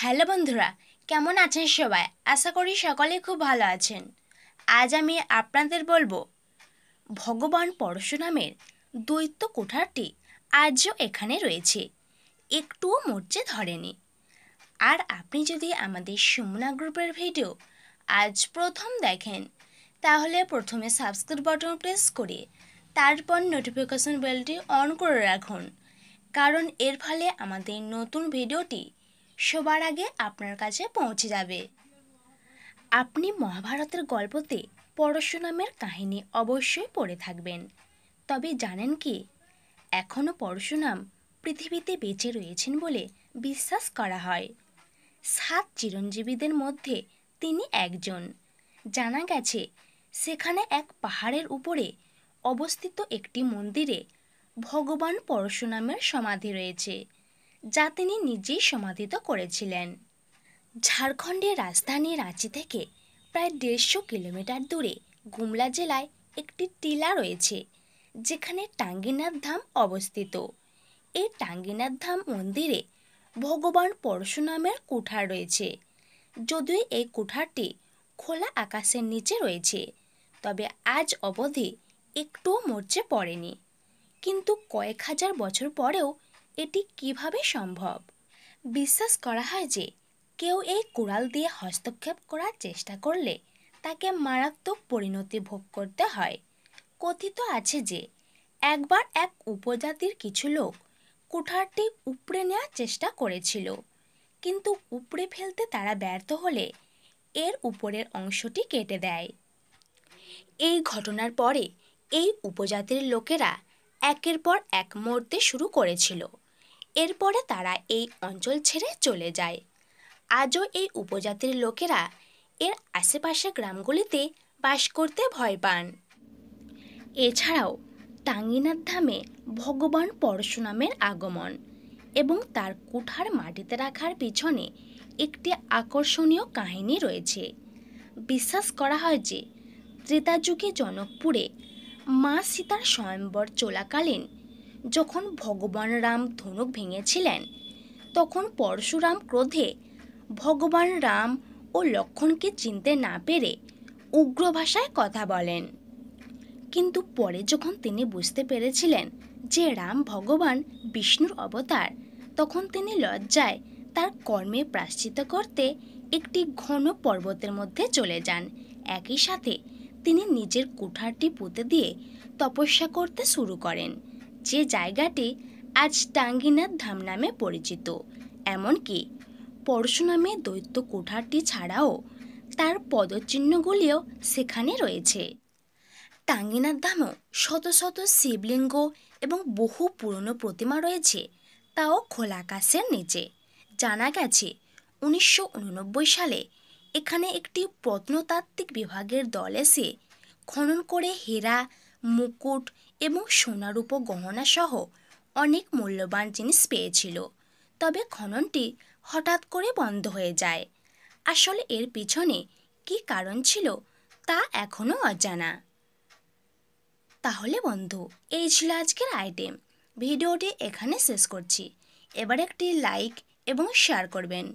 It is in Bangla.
হ্যালো বন্ধুরা কেমন আছেন সবাই আশা করি সকলে খুব ভালো আছেন আজ আমি আপনাদের বলবো ভগবান পরশুরামের দ্বৈত কোঠারটি আজও এখানে রয়েছে একটুও মরচে ধরেনি আর আপনি যদি আমাদের সুমনা গ্রুপের ভিডিও আজ প্রথম দেখেন তাহলে প্রথমে সাবস্ক্রাইব বাটন প্রেস করে তারপর নোটিফিকেশন বেলটি অন করে রাখুন কারণ এর ফলে আমাদের নতুন ভিডিওটি সবার আগে আপনার কাছে পৌঁছে যাবে আপনি মহাভারতের গল্পতে পরশুরামের কাহিনী অবশ্যই পড়ে থাকবেন তবে জানেন কি এখনও পরশুরাম পৃথিবীতে বেঁচে রয়েছেন বলে বিশ্বাস করা হয় সাত চিরঞ্জীবীদের মধ্যে তিনি একজন জানা গেছে সেখানে এক পাহাড়ের উপরে অবস্থিত একটি মন্দিরে ভগবান পরশুরামের সমাধি রয়েছে যা তিনি নিজেই সমাধিত করেছিলেন ঝাড়খণ্ডের রাজধানী রাঁচি থেকে প্রায় দেড়শো কিলোমিটার দূরে গুমলা জেলায় একটি টিলা রয়েছে যেখানে টাঙ্গিনাথ ধাম অবস্থিত এই টাঙ্গিনাথ ধাম মন্দিরে ভগবান পরশুরামের কুঠার রয়েছে যদিও এই কুঠারটি খোলা আকাশের নিচে রয়েছে তবে আজ অবধি একটুও মরচে পড়েনি কিন্তু কয়েক হাজার বছর পরেও এটি কিভাবে সম্ভব বিশ্বাস করা হয় যে কেউ এই কোড়াল দিয়ে হস্তক্ষেপ করার চেষ্টা করলে তাকে মারাত্মক পরিণতি ভোগ করতে হয় কথিত আছে যে একবার এক উপজাতির কিছু লোক কুঠারটি উপড়ে নেওয়ার চেষ্টা করেছিল কিন্তু উপড়ে ফেলতে তারা ব্যর্থ হলে এর উপরের অংশটি কেটে দেয় এই ঘটনার পরে এই উপজাতির লোকেরা একের পর এক মরতে শুরু করেছিল এরপরে তারা এই অঞ্চল ছেড়ে চলে যায় আজও এই উপজাতির লোকেরা এর আশেপাশে গ্রামগুলিতে বাস করতে ভয় পান এছাড়াও টাঙ্গিনার ধামে ভগবান পরশুরামের আগমন এবং তার কুঠার মাটিতে রাখার পিছনে একটি আকর্ষণীয় কাহিনী রয়েছে বিশ্বাস করা হয় যে ত্রেতাযুগে জনকপুরে মা সীতার স্বয়ম্বর চলাকালীন যখন ভগবান রাম ধনুক ভেঙেছিলেন তখন পরশুরাম ক্রোধে ভগবান রাম ও লক্ষণকে চিনতে না পেরে উগ্র ভাষায় কথা বলেন কিন্তু পরে যখন তিনি বুঝতে পেরেছিলেন যে রাম ভগবান বিষ্ণুর অবতার তখন তিনি লজ্জায় তার কর্মে প্রাশ্চিত করতে একটি ঘন পর্বতের মধ্যে চলে যান একই সাথে তিনি নিজের কুঠারটি পুঁতে দিয়ে তপস্যা করতে শুরু করেন যে জায়গাটি আজ টাঙ্গিনাথ ধাম নামে পরিচিত এমনকি নামে দৈত্য কোঠারটি ছাড়াও তার পদচিহ্নগুলিও সেখানে রয়েছে টাঙ্গিনাথ ধামও শত শত শিবলিঙ্গ এবং বহু পুরনো প্রতিমা রয়েছে তাও খোলা আকাশের নিচে জানা গেছে উনিশশো সালে এখানে একটি প্রত্নতাত্ত্বিক বিভাগের দল এসে খনন করে হেরা মুকুট এবং সোনারূপ সহ অনেক মূল্যবান জিনিস পেয়েছিল তবে খননটি হঠাৎ করে বন্ধ হয়ে যায় আসলে এর পিছনে কি কারণ ছিল তা এখনও অজানা তাহলে বন্ধু এই ছিল আজকের আইটেম ভিডিওটি এখানে শেষ করছি এবার একটি লাইক এবং শেয়ার করবেন